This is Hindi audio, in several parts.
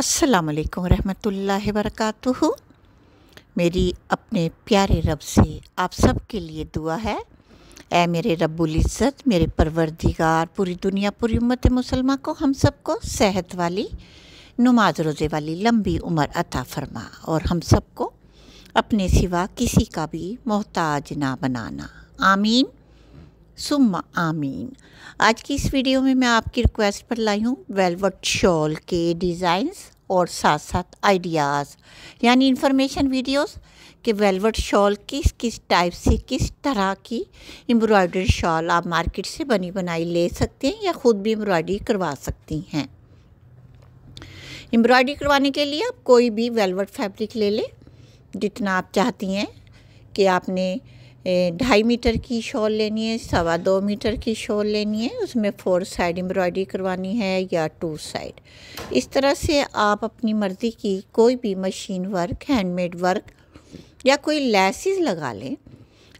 अस्सलाम वालेकुम रहमतुल्लाहि वरकatuhu मेरी अपने प्यारे रब से आप सब के लिए दुआ है ए मेरे रब्बुल इज़्ज़त मेरे परवरदिगार पूरी दुनिया पूरी उम्मत मुसलमान को हम सबको सेहत वाली नमाज रोज़े वाली लंबी उम्र अता फरमा और हम सबको अपने सिवा किसी का भी मोहताज ना बनाना आमीन सुम्मा आमीन आज की इस वीडियो में मैं आपकी रिक्वेस्ट पर लाई हूँ वेलवट शॉल के डिज़ाइंस और साथ साथ आइडियाज़ यानी इन्फॉर्मेशन वीडियोस कि वेलवट शॉल किस किस टाइप से किस तरह की एम्ब्रॉयडरी शॉल आप मार्केट से बनी बनाई ले सकते हैं या ख़ुद भी एम्ब्रॉयडरी करवा सकती हैं एम्ब्रॉयडरी करवाने के लिए आप कोई भी वेलवट फैब्रिक ले लें जितना आप चाहती हैं कि आपने ढाई मीटर की शॉल लेनी है सवा दो मीटर की शॉल लेनी है उसमें फोर साइड एम्ब्रॉयडरी करवानी है या टू साइड इस तरह से आप अपनी मर्ज़ी की कोई भी मशीन वर्क हैंडमेड वर्क या कोई लेसिस लगा लें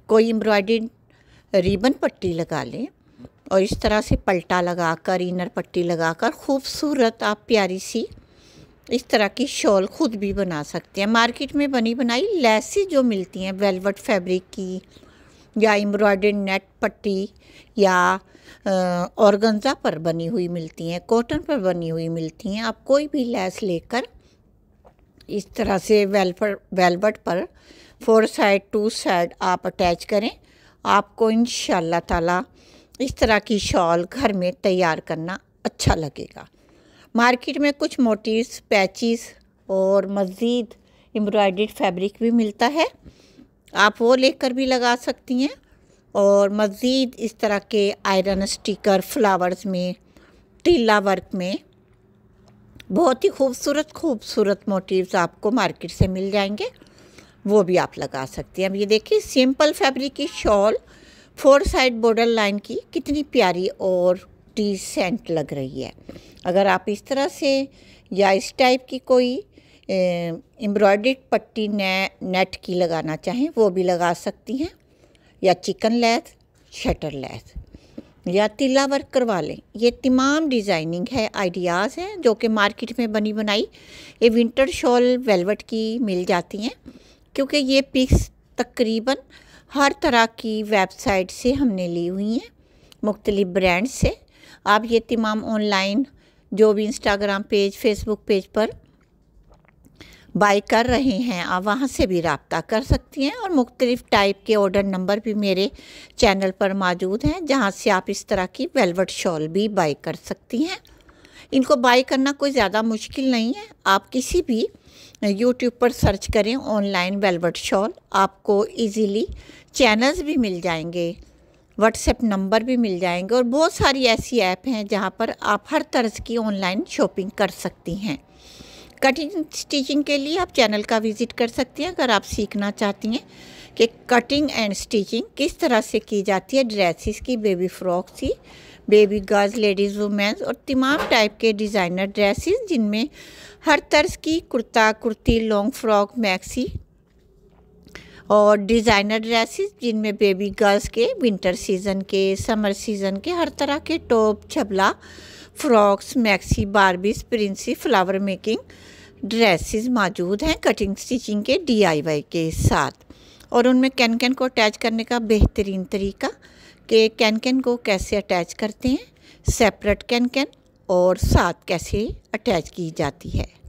कोई एम्ब्रॉयडरी रिबन पट्टी लगा लें और इस तरह से पलटा लगाकर इनर पट्टी लगाकर खूबसूरत आप प्यारी सी इस तरह की शॉल खुद भी बना सकते हैं मार्केट में बनी बनाई लेसी जो मिलती हैं वेलवेट फैब्रिक की या एम्ब्रॉयडर्ड नेट पट्टी या औरगंजा पर बनी हुई मिलती हैं कॉटन पर बनी हुई मिलती हैं आप कोई भी लैस लेकर इस तरह से वेलफर वेलवेट पर फोर साइड टू साइड आप अटैच करें आपको इन ताला इस तरह की शॉल घर में तैयार करना अच्छा लगेगा मार्केट में कुछ मोटिवस पैचिस और मज़ीद एम्ब्रॉयड फैब्रिक भी मिलता है आप वो लेकर भी लगा सकती हैं और मज़ीद इस तरह के आयरन स्टिकर फ्लावर्स में टीला वर्क में बहुत ही खूबसूरत खूबसूरत मोटिवस आपको मार्केट से मिल जाएंगे वो भी आप लगा सकती हैं अब ये देखिए सिंपल फैब्रिक की shawl four side border line की कितनी प्यारी और टी सेंट लग रही है अगर आप इस तरह से या इस टाइप की कोई एम्ब्रॉयड पट्टी ने, नेट की लगाना चाहें वो भी लगा सकती हैं या चिकन लैथ शटर लैथ या तिल्ला वर्क करवा लें ये तमाम डिज़ाइनिंग है आइडियाज़ हैं जो कि मार्केट में बनी बनाई ये विंटर शॉल वेलवेट की मिल जाती हैं क्योंकि ये पीस तकरीबन हर तरह की वेबसाइट से हमने ली हुई हैं मुख्तलिफ़ ब्रांड से आप ये तमाम ऑनलाइन जो भी इंस्टाग्राम पेज फेसबुक पेज पर बाई कर रहे हैं आप वहाँ से भी रबता कर सकती हैं और मुख्तलिफ़ टाइप के ऑर्डर नंबर भी मेरे चैनल पर मौजूद हैं जहाँ से आप इस तरह की वेलवेट शॉल भी बाई कर सकती हैं इनको बाई करना कोई ज़्यादा मुश्किल नहीं है आप किसी भी यूट्यूब पर सर्च करें ऑनलाइन वेलवेट शॉल आपको इजीली चैनल्स भी मिल जाएंगे व्हाट्सएप नंबर भी मिल जाएंगे और बहुत सारी ऐसी ऐप हैं जहाँ पर आप हर तरह की ऑनलाइन शॉपिंग कर सकती हैं कटिंग स्टिचिंग के लिए आप चैनल का विज़िट कर सकती हैं अगर आप सीखना चाहती हैं कि कटिंग एंड स्टिचिंग किस तरह से की जाती है ड्रेसिस की बेबी फ्रॉक की बेबी गर्ल्स लेडीज़ वुमेंस और तमाम टाइप के डिज़ाइनर ड्रेसिस जिनमें हर तर्ज की kurta kurti long frock maxi और डिज़ाइनर ड्रेसेस जिनमें बेबी गर्ल्स के विंटर सीज़न के समर सीज़न के हर तरह के टॉप छबला frocks maxi Barbies princess flower making dresses मौजूद हैं कटिंग स्टिचिंग के डीआईवाई के साथ और उनमें कैन कैन को अटैच करने का बेहतरीन तरीका कि कैन कैन को कैसे अटैच करते हैं सेपरेट कैन कैन और साथ कैसे अटैच की जाती है